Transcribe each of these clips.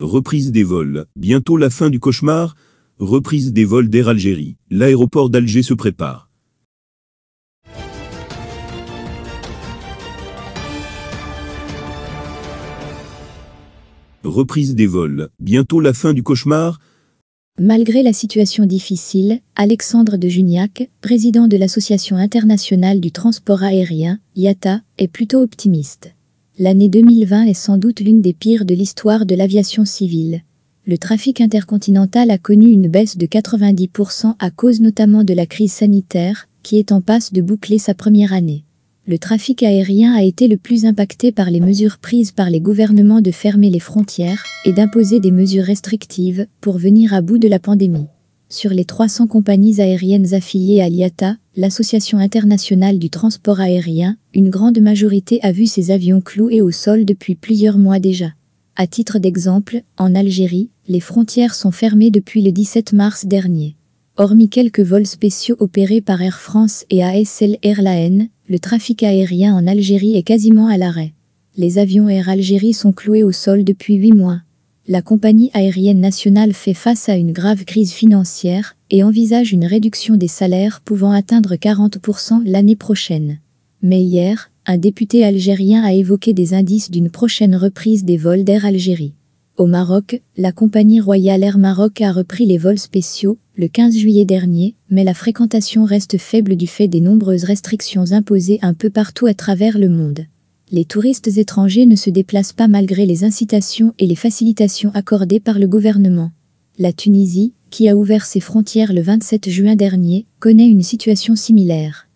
Reprise des vols. Bientôt la fin du cauchemar. Reprise des vols d'Air Algérie. L'aéroport d'Alger se prépare. Reprise des vols. Bientôt la fin du cauchemar. Malgré la situation difficile, Alexandre de Juniac, président de l'Association internationale du transport aérien, IATA, est plutôt optimiste. L'année 2020 est sans doute l'une des pires de l'histoire de l'aviation civile. Le trafic intercontinental a connu une baisse de 90% à cause notamment de la crise sanitaire, qui est en passe de boucler sa première année. Le trafic aérien a été le plus impacté par les mesures prises par les gouvernements de fermer les frontières et d'imposer des mesures restrictives pour venir à bout de la pandémie. Sur les 300 compagnies aériennes affiliées à l'IATA, l'Association internationale du transport aérien, une grande majorité a vu ses avions cloués au sol depuis plusieurs mois déjà. À titre d'exemple, en Algérie, les frontières sont fermées depuis le 17 mars dernier. Hormis quelques vols spéciaux opérés par Air France et ASL Airlines, le trafic aérien en Algérie est quasiment à l'arrêt. Les avions Air Algérie sont cloués au sol depuis huit mois la compagnie aérienne nationale fait face à une grave crise financière et envisage une réduction des salaires pouvant atteindre 40% l'année prochaine. Mais hier, un député algérien a évoqué des indices d'une prochaine reprise des vols d'Air Algérie. Au Maroc, la compagnie royale Air Maroc a repris les vols spéciaux le 15 juillet dernier, mais la fréquentation reste faible du fait des nombreuses restrictions imposées un peu partout à travers le monde les touristes étrangers ne se déplacent pas malgré les incitations et les facilitations accordées par le gouvernement. La Tunisie, qui a ouvert ses frontières le 27 juin dernier, connaît une situation similaire.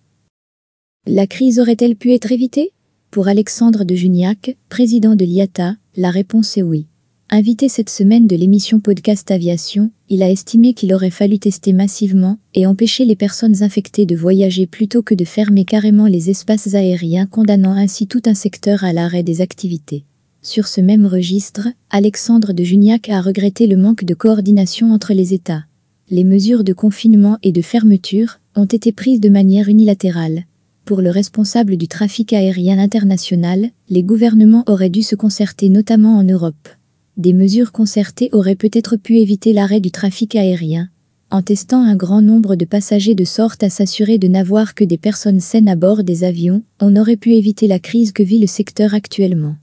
La crise aurait-elle pu être évitée Pour Alexandre de Juniac, président de l'IATA, la réponse est oui. Invité cette semaine de l'émission Podcast Aviation, il a estimé qu'il aurait fallu tester massivement et empêcher les personnes infectées de voyager plutôt que de fermer carrément les espaces aériens, condamnant ainsi tout un secteur à l'arrêt des activités. Sur ce même registre, Alexandre de Juniac a regretté le manque de coordination entre les États. Les mesures de confinement et de fermeture ont été prises de manière unilatérale. Pour le responsable du trafic aérien international, les gouvernements auraient dû se concerter notamment en Europe des mesures concertées auraient peut-être pu éviter l'arrêt du trafic aérien, en testant un grand nombre de passagers de sorte à s'assurer de n'avoir que des personnes saines à bord des avions, on aurait pu éviter la crise que vit le secteur actuellement.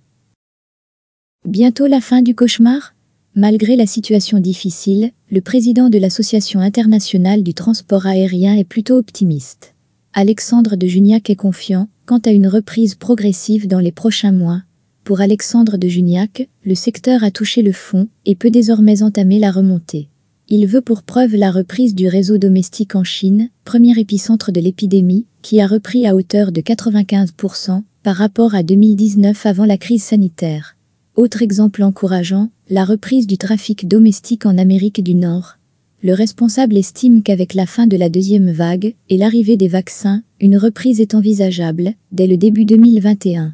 Bientôt la fin du cauchemar Malgré la situation difficile, le président de l'Association internationale du transport aérien est plutôt optimiste. Alexandre de Juniac est confiant quant à une reprise progressive dans les prochains mois, pour Alexandre de Juniac, le secteur a touché le fond et peut désormais entamer la remontée. Il veut pour preuve la reprise du réseau domestique en Chine, premier épicentre de l'épidémie, qui a repris à hauteur de 95% par rapport à 2019 avant la crise sanitaire. Autre exemple encourageant, la reprise du trafic domestique en Amérique du Nord. Le responsable estime qu'avec la fin de la deuxième vague et l'arrivée des vaccins, une reprise est envisageable dès le début 2021.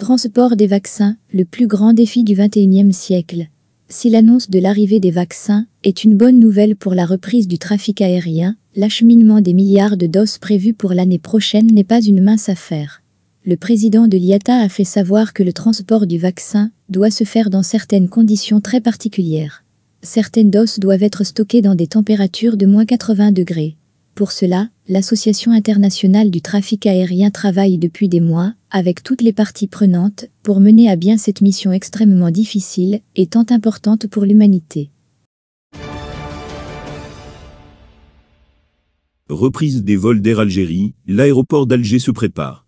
Transport des vaccins, le plus grand défi du XXIe siècle. Si l'annonce de l'arrivée des vaccins est une bonne nouvelle pour la reprise du trafic aérien, l'acheminement des milliards de doses prévues pour l'année prochaine n'est pas une mince affaire. Le président de l'IATA a fait savoir que le transport du vaccin doit se faire dans certaines conditions très particulières. Certaines doses doivent être stockées dans des températures de moins 80 degrés. Pour cela, l'Association internationale du trafic aérien travaille depuis des mois avec toutes les parties prenantes pour mener à bien cette mission extrêmement difficile et tant importante pour l'humanité. Reprise des vols d'Air Algérie, l'aéroport d'Alger se prépare.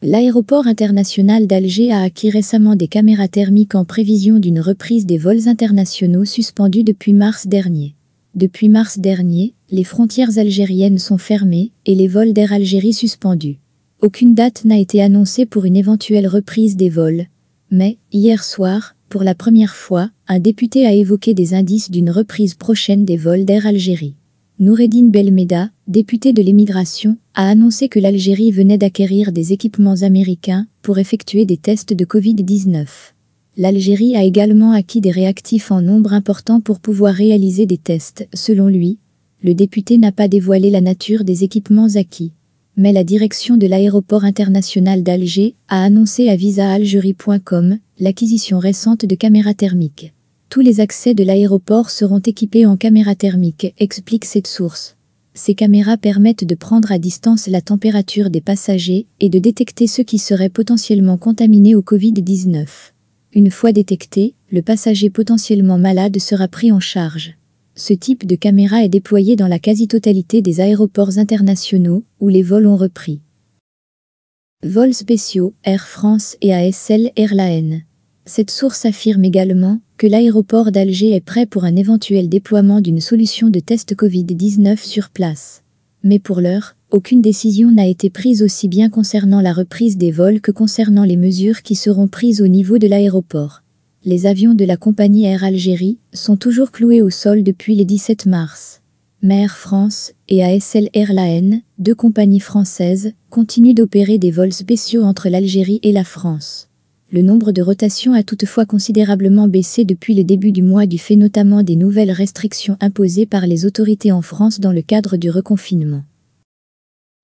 L'aéroport international d'Alger a acquis récemment des caméras thermiques en prévision d'une reprise des vols internationaux suspendus depuis mars dernier. Depuis mars dernier, les frontières algériennes sont fermées et les vols d'Air Algérie suspendus. Aucune date n'a été annoncée pour une éventuelle reprise des vols. Mais, hier soir, pour la première fois, un député a évoqué des indices d'une reprise prochaine des vols d'Air Algérie. Noureddine Belmeda, député de l'émigration, a annoncé que l'Algérie venait d'acquérir des équipements américains pour effectuer des tests de Covid-19. L'Algérie a également acquis des réactifs en nombre important pour pouvoir réaliser des tests. Selon lui, le député n'a pas dévoilé la nature des équipements acquis. Mais la direction de l'aéroport international d'Alger a annoncé à visaalgerie.com l'acquisition récente de caméras thermiques. Tous les accès de l'aéroport seront équipés en caméras thermiques, explique cette source. Ces caméras permettent de prendre à distance la température des passagers et de détecter ceux qui seraient potentiellement contaminés au Covid-19. Une fois détecté, le passager potentiellement malade sera pris en charge. Ce type de caméra est déployé dans la quasi-totalité des aéroports internationaux où les vols ont repris. Vols spéciaux, Air France et ASL LaN. Cette source affirme également que l'aéroport d'Alger est prêt pour un éventuel déploiement d'une solution de test Covid-19 sur place. Mais pour l'heure, aucune décision n'a été prise aussi bien concernant la reprise des vols que concernant les mesures qui seront prises au niveau de l'aéroport. Les avions de la compagnie Air Algérie sont toujours cloués au sol depuis le 17 mars. Mais France et ASL Airlines, deux compagnies françaises, continuent d'opérer des vols spéciaux entre l'Algérie et la France. Le nombre de rotations a toutefois considérablement baissé depuis le début du mois du fait notamment des nouvelles restrictions imposées par les autorités en France dans le cadre du reconfinement.